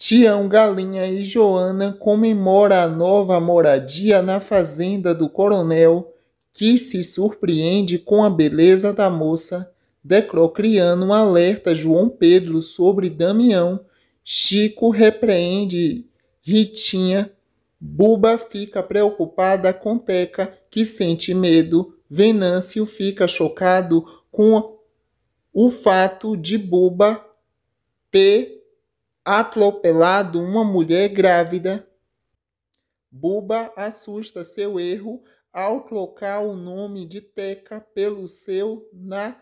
Tião Galinha e Joana comemora a nova moradia na fazenda do coronel, que se surpreende com a beleza da moça. Decrocriano alerta João Pedro sobre Damião. Chico repreende Ritinha. Buba fica preocupada com Teca, que sente medo. Venâncio fica chocado com o fato de Buba ter atropelado uma mulher grávida. Buba assusta seu erro ao trocar o nome de Teca pelo seu na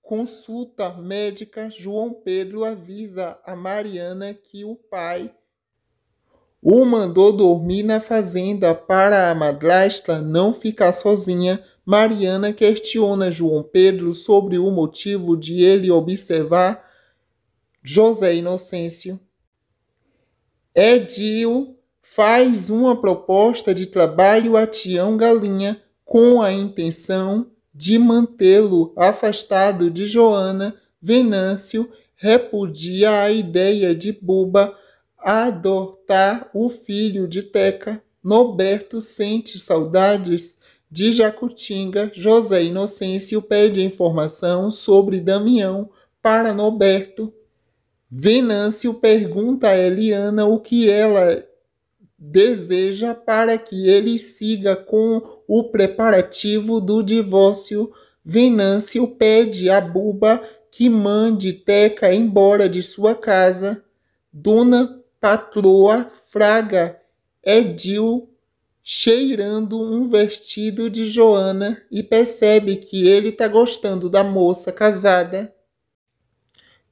consulta médica. João Pedro avisa a Mariana que o pai o mandou dormir na fazenda para a madrasta não ficar sozinha. Mariana questiona João Pedro sobre o motivo de ele observar José Inocêncio. Edil faz uma proposta de trabalho a Tião Galinha com a intenção de mantê-lo afastado de Joana. Venâncio repudia a ideia de Buba adotar o filho de Teca. Noberto sente saudades de Jacutinga. José Inocêncio pede informação sobre Damião para Noberto. Venâncio pergunta a Eliana o que ela deseja para que ele siga com o preparativo do divórcio. Venâncio pede a Buba que mande Teca embora de sua casa. Dona Patroa fraga Edil cheirando um vestido de Joana e percebe que ele está gostando da moça casada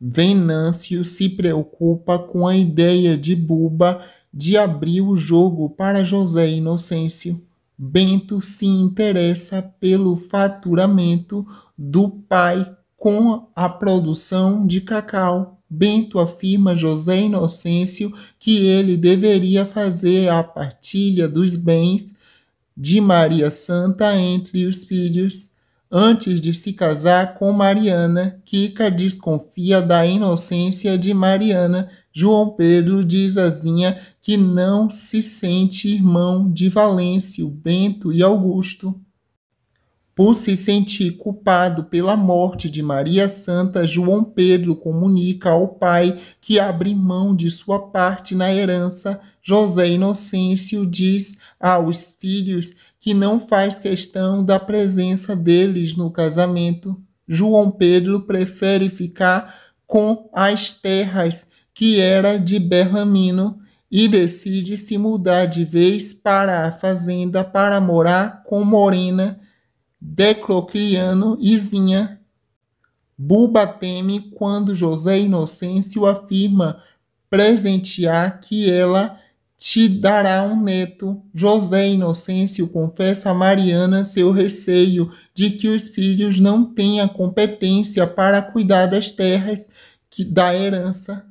Venâncio se preocupa com a ideia de Buba de abrir o jogo para José Inocêncio. Bento se interessa pelo faturamento do pai com a produção de cacau. Bento afirma José Inocêncio que ele deveria fazer a partilha dos bens de Maria Santa entre os filhos antes de se casar com Mariana. Kika desconfia da inocência de Mariana. João Pedro diz a Zinha que não se sente irmão de Valêncio, Bento e Augusto por se sentir culpado pela morte de Maria Santa, João Pedro comunica ao pai que abre mão de sua parte na herança. José Inocêncio diz aos filhos que não faz questão da presença deles no casamento. João Pedro prefere ficar com as terras que era de Berramino e decide se mudar de vez para a fazenda para morar com Morena Declocriano e Zinha. Buba teme quando José Inocêncio afirma presentear que ela te dará um neto. José Inocêncio confessa a Mariana seu receio de que os filhos não tenham competência para cuidar das terras que da herança.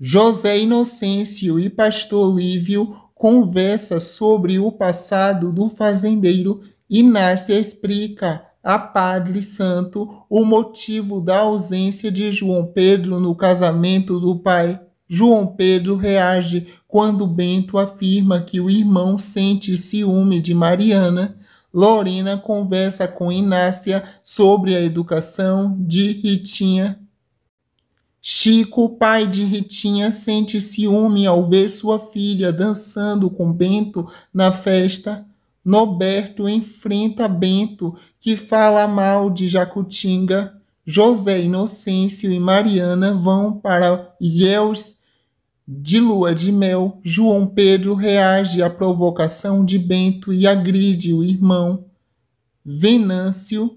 José Inocêncio e Pastor Lívio conversa sobre o passado do fazendeiro Inácio explica a Padre Santo o motivo da ausência de João Pedro no casamento do pai. João Pedro reage quando Bento afirma que o irmão sente ciúme de Mariana. Lorena conversa com Inácia sobre a educação de Ritinha. Chico, pai de Ritinha, sente ciúme ao ver sua filha dançando com Bento na festa. Noberto enfrenta Bento, que fala mal de Jacutinga. José Inocêncio e Mariana vão para Ilhéus de lua de mel. João Pedro reage à provocação de Bento e agride o irmão. Venâncio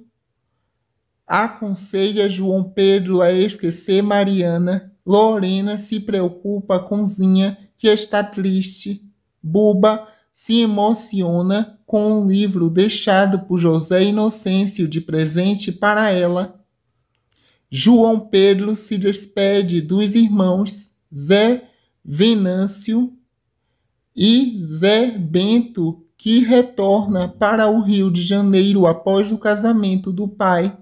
aconselha João Pedro a esquecer Mariana. Lorena se preocupa com Zinha, que está triste. Buba se emociona com um livro deixado por José Inocêncio de presente para ela. João Pedro se despede dos irmãos Zé Venâncio e Zé Bento, que retorna para o Rio de Janeiro após o casamento do pai.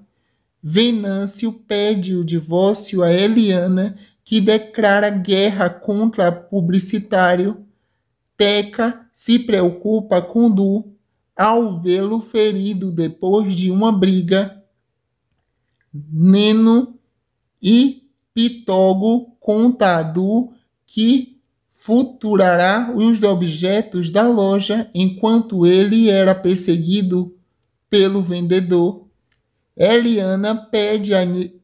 Venâncio pede o divórcio a Eliana, que declara guerra contra publicitário Teca se preocupa com Du ao vê-lo ferido depois de uma briga. Neno e Pitogo conta a Du que futurará os objetos da loja enquanto ele era perseguido pelo vendedor. Eliana pede a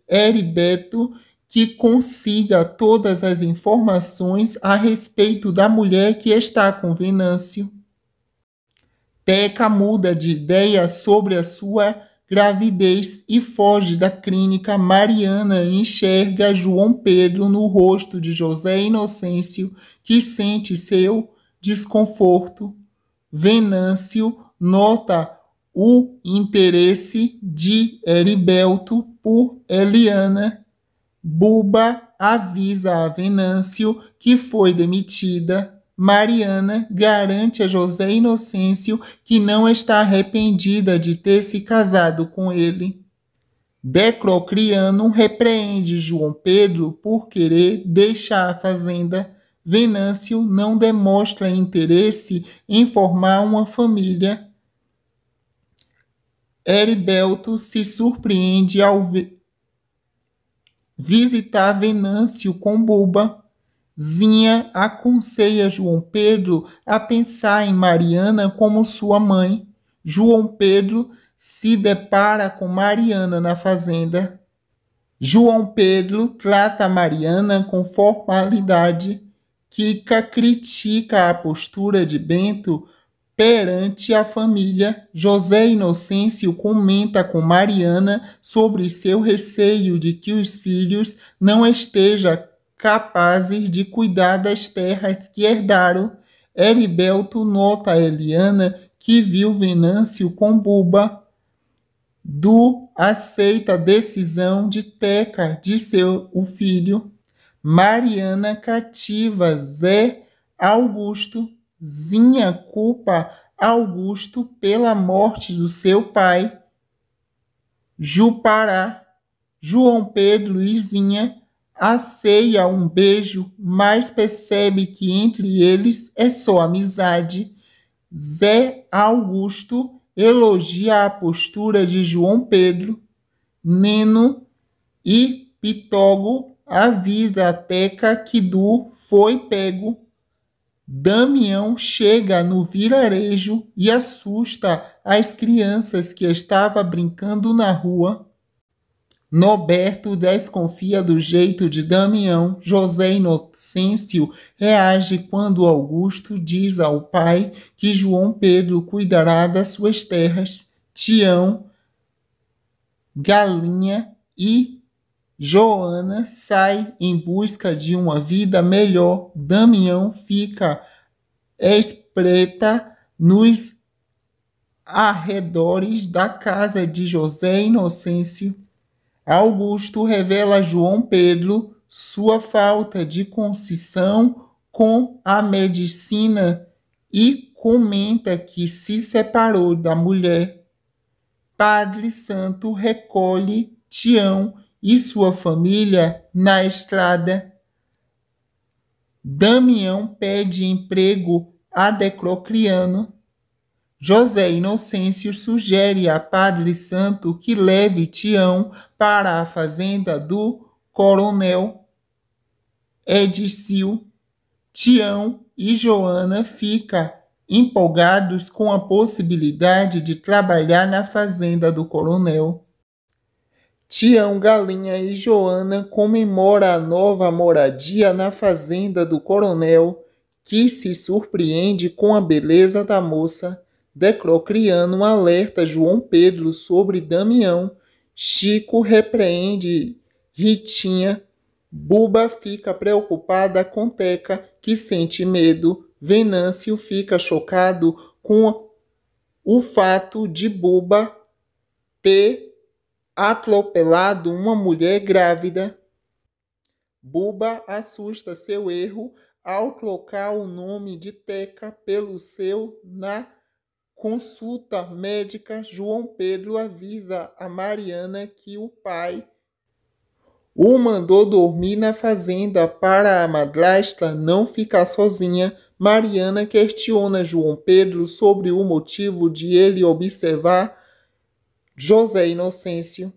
Heriberto que consiga todas as informações a respeito da mulher que está com Venâncio. Teca muda de ideia sobre a sua gravidez e foge da clínica. Mariana enxerga João Pedro no rosto de José Inocêncio, que sente seu desconforto. Venâncio nota o interesse de Heriberto por Eliana Buba avisa a Venâncio que foi demitida. Mariana garante a José Inocêncio que não está arrependida de ter se casado com ele. Decrocriano repreende João Pedro por querer deixar a fazenda. Venâncio não demonstra interesse em formar uma família. Heribelto se surpreende ao ver visitar Venâncio com Buba. Zinha aconselha João Pedro a pensar em Mariana como sua mãe. João Pedro se depara com Mariana na fazenda. João Pedro trata Mariana com formalidade. Kika critica a postura de Bento Perante a família, José Inocêncio comenta com Mariana sobre seu receio de que os filhos não estejam capazes de cuidar das terras que herdaram. Heribelto nota a Eliana que viu Venâncio com Buba. Du aceita a decisão de Teca de ser o filho. Mariana cativa Zé Augusto Zinha culpa Augusto pela morte do seu pai. Jupará, João Pedro e Zinha aceia um beijo, mas percebe que entre eles é só amizade. Zé Augusto elogia a postura de João Pedro, Neno e Pitogo avisa a Teca que Du foi pego Damião chega no vilarejo e assusta as crianças que estavam brincando na rua. Noberto desconfia do jeito de Damião. José Inocêncio reage quando Augusto diz ao pai que João Pedro cuidará das suas terras. Tião, Galinha e Joana sai em busca de uma vida melhor. Damião fica espreita nos arredores da casa de José Inocêncio. Augusto revela a João Pedro sua falta de concisão com a medicina e comenta que se separou da mulher. Padre Santo recolhe Tião e sua família na estrada. Damião pede emprego a Decrocriano. José Inocêncio sugere a Padre Santo que leve Tião para a fazenda do coronel Edicil. Tião e Joana ficam empolgados com a possibilidade de trabalhar na fazenda do coronel. Tião Galinha e Joana comemora a nova moradia na fazenda do coronel, que se surpreende com a beleza da moça. Decrocriano alerta João Pedro sobre Damião. Chico repreende Ritinha. Buba fica preocupada com Teca, que sente medo. Venâncio fica chocado com o fato de Buba ter atropelado uma mulher grávida. Buba assusta seu erro ao trocar o nome de Teca pelo seu na consulta médica. João Pedro avisa a Mariana que o pai o mandou dormir na fazenda para a madrasta não ficar sozinha. Mariana questiona João Pedro sobre o motivo de ele observar José Inocêncio.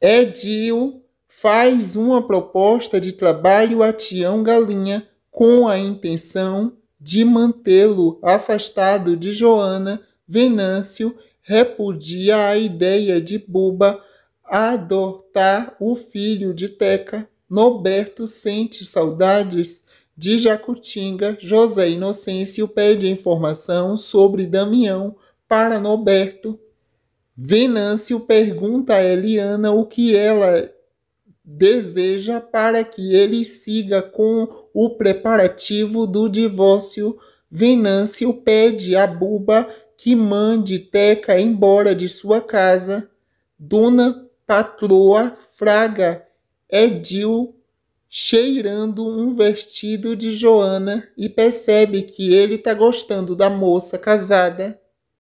Edil faz uma proposta de trabalho a Tião Galinha com a intenção de mantê-lo afastado de Joana. Venâncio repudia a ideia de Buba adotar o filho de Teca. Noberto sente saudades de Jacutinga, José Inocêncio pede informação sobre Damião para Noberto. Venâncio pergunta a Eliana o que ela deseja para que ele siga com o preparativo do divórcio. Venâncio pede a Buba que mande Teca embora de sua casa. Dona Patroa fraga Edil cheirando um vestido de Joana e percebe que ele está gostando da moça casada.